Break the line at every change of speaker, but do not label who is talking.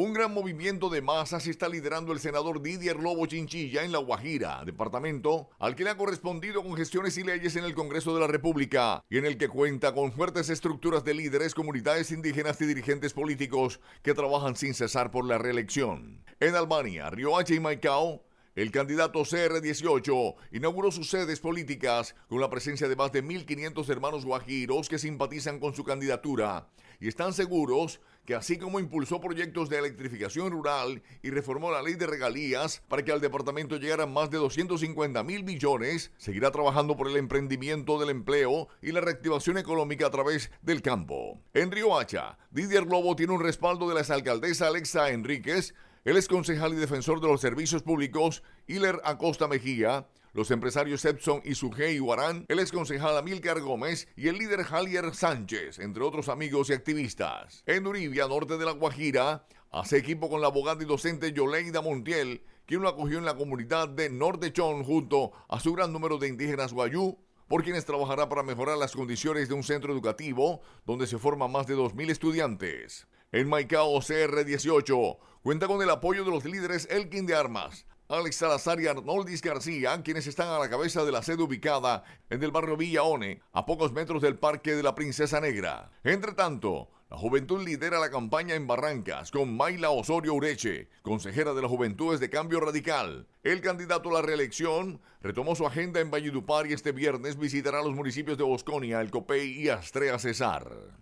Un gran movimiento de masas está liderando el senador Didier Lobo Chinchilla en La Guajira, departamento al que le ha correspondido con gestiones y leyes en el Congreso de la República y en el que cuenta con fuertes estructuras de líderes, comunidades indígenas y dirigentes políticos que trabajan sin cesar por la reelección. En Albania, Riohacha y Maicao, el candidato CR18 inauguró sus sedes políticas con la presencia de más de 1.500 hermanos guajiros que simpatizan con su candidatura y están seguros que así como impulsó proyectos de electrificación rural y reformó la ley de regalías para que al departamento llegaran más de 250 mil millones, seguirá trabajando por el emprendimiento del empleo y la reactivación económica a través del campo. En Hacha, Didier Globo tiene un respaldo de la alcaldesa Alexa Enríquez, el ex concejal y defensor de los servicios públicos, Hiler Acosta Mejía, los empresarios Epson y Sugey Guarán, el ex concejal Amílcar Gómez y el líder Jalier Sánchez, entre otros amigos y activistas. En Uribia, norte de La Guajira, hace equipo con la abogada y docente Yoleida Montiel, quien lo acogió en la comunidad de Nortechón junto a su gran número de indígenas guayú, por quienes trabajará para mejorar las condiciones de un centro educativo donde se forman más de 2.000 estudiantes en Maicao CR18. Cuenta con el apoyo de los líderes Elkin de Armas, Alex Salazar y Arnoldis García, quienes están a la cabeza de la sede ubicada en el barrio Villaone, a pocos metros del Parque de la Princesa Negra. Entre tanto, la juventud lidera la campaña en Barrancas con Mayla Osorio Ureche, consejera de las Juventudes de Cambio Radical. El candidato a la reelección retomó su agenda en Valledupar y este viernes visitará los municipios de Bosconia, El Copey y Astrea Cesar.